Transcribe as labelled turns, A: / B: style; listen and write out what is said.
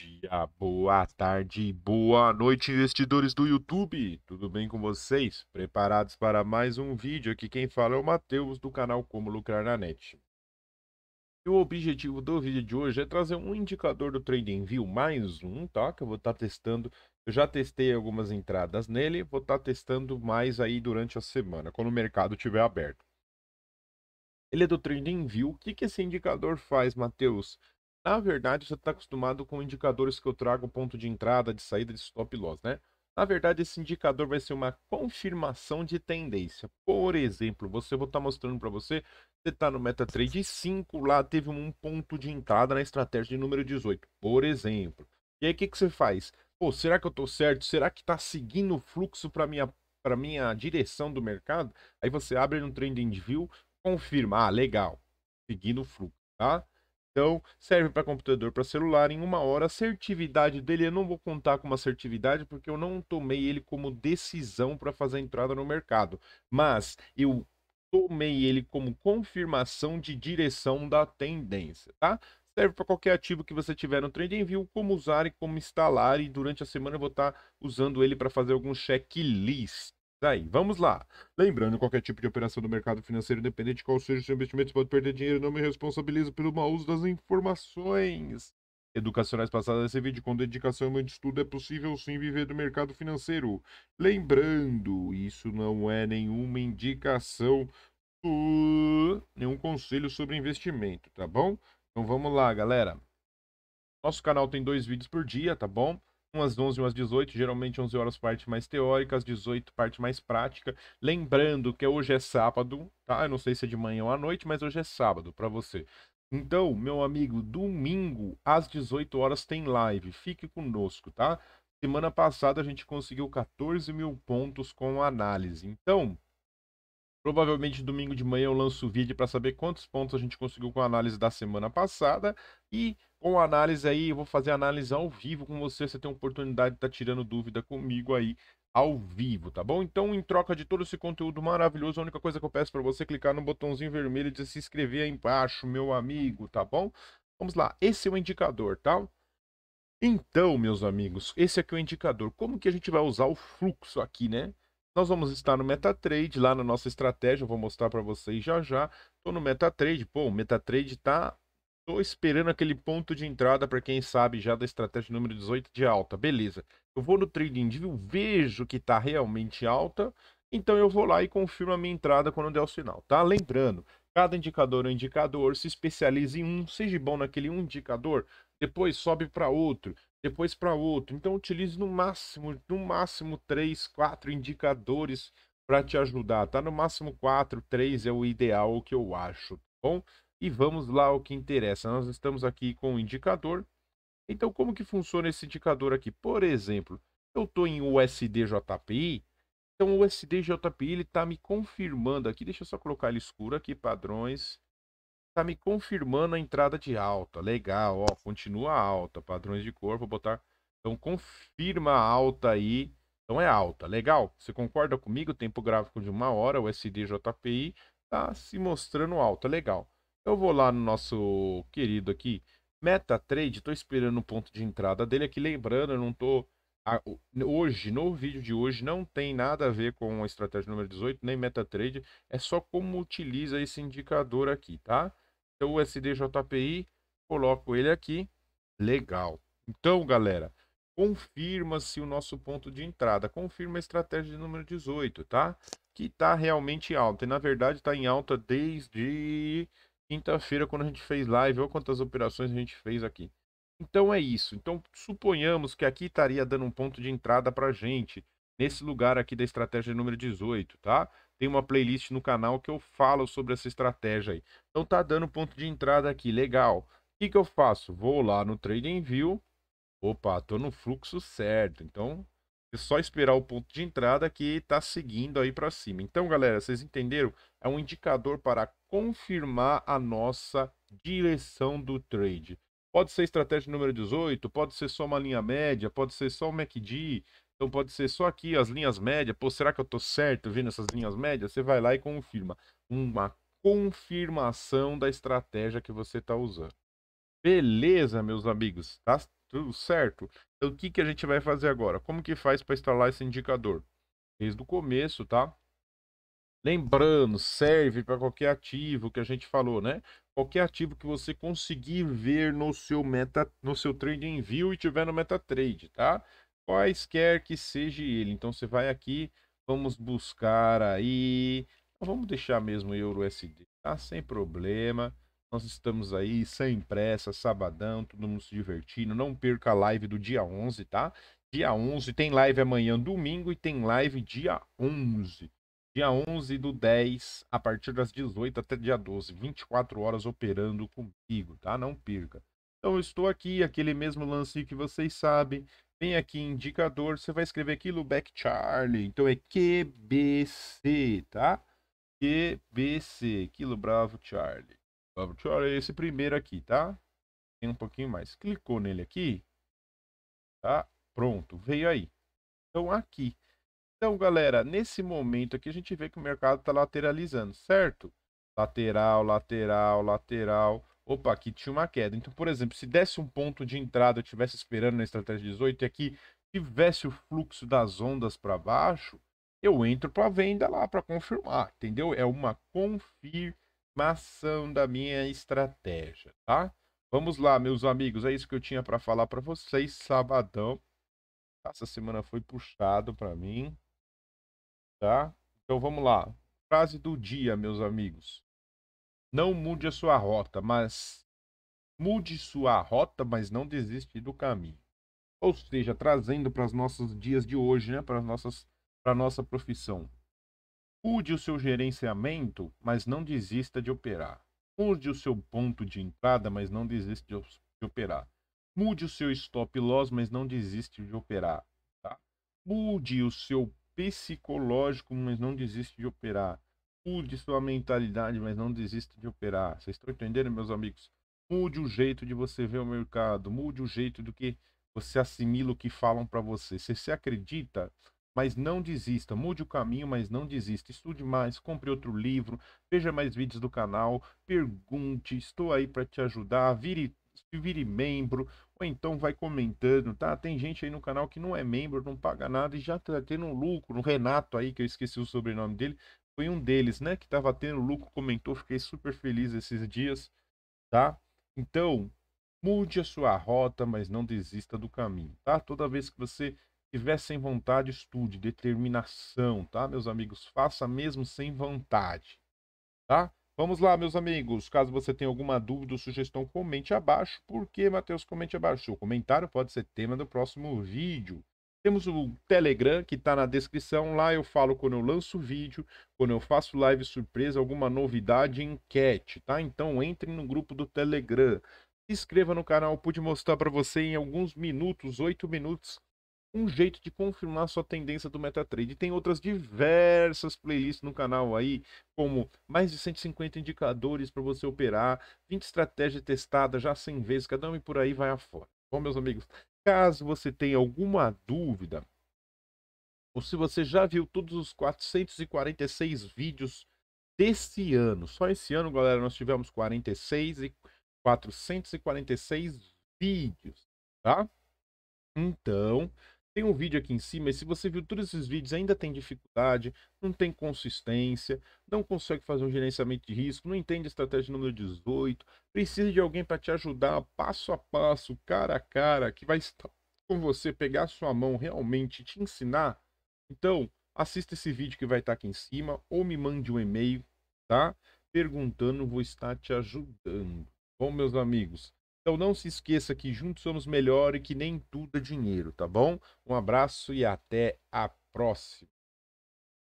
A: dia, boa tarde, boa noite, investidores do YouTube. Tudo bem com vocês? Preparados para mais um vídeo? Aqui quem fala é o Matheus do canal Como Lucrar na Net. E o objetivo do vídeo de hoje é trazer um indicador do TradingView, mais um, tá? Que eu vou estar tá testando. Eu já testei algumas entradas nele, vou estar tá testando mais aí durante a semana, quando o mercado estiver aberto. Ele é do TradingView. O que, que esse indicador faz, Matheus? Na verdade, você está acostumado com indicadores que eu trago ponto de entrada, de saída, de stop loss, né? Na verdade, esse indicador vai ser uma confirmação de tendência. Por exemplo, você vou estar tá mostrando para você, você está no MetaTrader 5, lá teve um ponto de entrada na estratégia de número 18, por exemplo. E aí o que, que você faz? Pô, será que eu estou certo? Será que está seguindo o fluxo para minha para minha direção do mercado? Aí você abre no Trending View, confirma, ah, legal, seguindo o fluxo, tá? Então, serve para computador, para celular, em uma hora. assertividade dele, eu não vou contar com uma assertividade, porque eu não tomei ele como decisão para fazer a entrada no mercado. Mas eu tomei ele como confirmação de direção da tendência, tá? Serve para qualquer ativo que você tiver no TradingView, como usar e como instalar. E durante a semana eu vou estar tá usando ele para fazer alguns checklists. Daí, vamos lá. Lembrando, qualquer tipo de operação do mercado financeiro, independente de qual seja o seu investimento, pode perder dinheiro. Não me responsabilizo pelo mau uso das informações educacionais passadas nesse vídeo, com dedicação e muito estudo, é possível sim viver do mercado financeiro. Lembrando, isso não é nenhuma indicação, nenhum conselho sobre investimento, tá bom? Então vamos lá, galera. Nosso canal tem dois vídeos por dia, tá bom? umas 11, umas 18, geralmente 11 horas parte mais teórica, às 18 parte mais prática. Lembrando que hoje é sábado, tá? Eu não sei se é de manhã ou à noite, mas hoje é sábado para você. Então, meu amigo, domingo às 18 horas tem live, fique conosco, tá? Semana passada a gente conseguiu 14 mil pontos com análise. Então, Provavelmente domingo de manhã eu lanço o vídeo para saber quantos pontos a gente conseguiu com a análise da semana passada. E com a análise aí, eu vou fazer a análise ao vivo com você. Você tem a oportunidade de estar tá tirando dúvida comigo aí ao vivo, tá bom? Então, em troca de todo esse conteúdo maravilhoso, a única coisa que eu peço para você é clicar no botãozinho vermelho de se inscrever aí embaixo, meu amigo, tá bom? Vamos lá, esse é o indicador, tá? Então, meus amigos, esse aqui é o indicador. Como que a gente vai usar o fluxo aqui, né? Nós vamos estar no MetaTrade, lá na nossa estratégia, eu vou mostrar para vocês já já. Estou no MetaTrade, pô, o MetaTrade tá... Tô esperando aquele ponto de entrada para quem sabe já da estratégia número 18 de alta, beleza. Eu vou no trading view vejo que tá realmente alta, então eu vou lá e confirmo a minha entrada quando der o sinal, tá? Lembrando, cada indicador é um indicador, se especialize em um, seja bom naquele um indicador, depois sobe para outro depois para outro. Então utilize no máximo, no máximo três, quatro indicadores para te ajudar, tá? No máximo quatro, três é o ideal, o que eu acho, tá bom? E vamos lá ao que interessa. Nós estamos aqui com o indicador. Então como que funciona esse indicador aqui? Por exemplo, eu estou em USDJPI, então o USDJPI ele está me confirmando aqui, deixa eu só colocar ele escuro aqui, padrões, tá me confirmando a entrada de alta. Legal, ó, continua alta. Padrões de cor, vou botar. Então confirma a alta aí. Então é alta, legal? Você concorda comigo? Tempo gráfico de uma hora, o SDJPI tá se mostrando alta, legal. Eu vou lá no nosso querido aqui, MetaTrade, tô esperando o ponto de entrada dele aqui. Lembrando, eu não tô... Hoje, no vídeo de hoje, não tem nada a ver com a estratégia número 18, nem MetaTrade. É só como utiliza esse indicador aqui, tá? Então, o SDJPI, coloco ele aqui. Legal. Então, galera, confirma-se o nosso ponto de entrada. Confirma a estratégia de número 18, tá? Que tá realmente alta. E, na verdade, tá em alta desde quinta-feira, quando a gente fez live. Olha quantas operações a gente fez aqui. Então, é isso. Então, suponhamos que aqui estaria dando um ponto de entrada para gente. Nesse lugar aqui da estratégia número 18, tá? tem uma playlist no canal que eu falo sobre essa estratégia aí. Então tá dando ponto de entrada aqui, legal. O que, que eu faço? Vou lá no Trading View. Opa, tô no fluxo certo. Então é só esperar o ponto de entrada que tá seguindo aí para cima. Então, galera, vocês entenderam? É um indicador para confirmar a nossa direção do trade. Pode ser estratégia número 18, pode ser só uma linha média, pode ser só o MACD, então pode ser só aqui as linhas médias. Pô, será que eu tô certo vendo essas linhas médias? Você vai lá e confirma. Uma confirmação da estratégia que você está usando. Beleza, meus amigos, tá tudo certo? Então o que, que a gente vai fazer agora? Como que faz para instalar esse indicador? Desde o começo, tá? Lembrando, serve para qualquer ativo que a gente falou, né? Qualquer ativo que você conseguir ver no seu meta, no seu trading view e tiver no MetaTrade, tá? quaisquer que seja ele. Então você vai aqui, vamos buscar aí, então, vamos deixar mesmo Euro USD, tá? Sem problema. Nós estamos aí sem pressa, sabadão, todo mundo se divertindo. Não perca a live do dia 11, tá? Dia 11 tem live amanhã, domingo, e tem live dia 11. Dia 11 do 10, a partir das 18 até dia 12, 24 horas operando comigo, tá? Não perca. Então eu estou aqui, aquele mesmo lance que vocês sabem, Vem aqui em indicador, você vai escrever aqui Lubeck Charlie. Então é QBC, tá? QBC, Quilo Bravo Charlie. Bravo Charlie é esse primeiro aqui, tá? Tem um pouquinho mais. Clicou nele aqui, tá? Pronto, veio aí. Então aqui. Então, galera, nesse momento aqui a gente vê que o mercado está lateralizando, certo? Lateral, lateral, lateral opa, aqui tinha uma queda. Então, por exemplo, se desse um ponto de entrada, eu estivesse esperando na estratégia 18 e aqui tivesse o fluxo das ondas para baixo, eu entro para venda lá para confirmar, entendeu? É uma confirmação da minha estratégia, tá? Vamos lá, meus amigos, é isso que eu tinha para falar para vocês, sabadão. Essa semana foi puxado para mim, tá? Então vamos lá. Frase do dia, meus amigos. Não mude a sua rota, mas mude sua rota, mas não desiste do caminho. Ou seja, trazendo para os nossos dias de hoje, né, para nossas para nossa profissão. Mude o seu gerenciamento, mas não desista de operar. Mude o seu ponto de entrada, mas não desista de, operar. Mude o seu stop loss, mas não desiste de operar. Tá? Mude o seu psicológico, mas não desiste de operar. Mude sua mentalidade, mas não desista de operar. Vocês estão entendendo, meus amigos? Mude o jeito de você ver o mercado, mude o jeito do que você assimila o que falam para você. Se você acredita, mas não desista. Mude o caminho, mas não desista. Estude mais, compre outro livro, veja mais vídeos do canal, pergunte, estou aí para te ajudar, vire, vire membro, ou então vai comentando, tá? Tem gente aí no canal que não é membro, não paga nada e já tá tendo um lucro. O Renato aí, que eu esqueci o sobrenome dele, foi um deles, né, que estava tendo lucro, comentou, fiquei super feliz esses dias, tá? Então, mude a sua rota, mas não desista do caminho, tá? Toda vez que você tiver sem vontade, estude, determinação, tá, meus amigos? Faça mesmo sem vontade, tá? Vamos lá, meus amigos. Caso você tenha alguma dúvida ou sugestão, comente abaixo. Por que, Matheus, comente abaixo? Seu comentário pode ser tema do próximo vídeo. Temos o Telegram que está na descrição. Lá eu falo quando eu lanço vídeo, quando eu faço live surpresa, alguma novidade, enquete, tá? Então entre no grupo do Telegram. Se inscreva no canal, pude mostrar para você em alguns minutos, oito minutos, um jeito de confirmar sua tendência do MetaTrade. tem outras diversas playlists no canal aí, como mais de 150 indicadores para você operar, 20 estratégias testadas já 100 vezes, cada um e por aí vai afora. Bom, meus amigos, Caso você tenha alguma dúvida, ou se você já viu todos os 446 vídeos desse ano, só esse ano, galera, nós tivemos 46 e 446 vídeos, tá? Então, tem um vídeo aqui em cima, e se você viu todos esses vídeos, ainda tem dificuldade, não tem consistência, não consegue fazer um gerenciamento de risco, não entende a estratégia número 18, precisa de alguém para te ajudar passo a passo, cara a cara, que vai estar com você, pegar sua mão realmente te ensinar, então assista esse vídeo que vai estar tá aqui em cima, ou me mande um e-mail, tá? Perguntando, vou estar te ajudando. Bom, meus amigos, então não se esqueça que juntos somos melhor e que nem tudo é dinheiro, tá bom? Um abraço e até a próxima.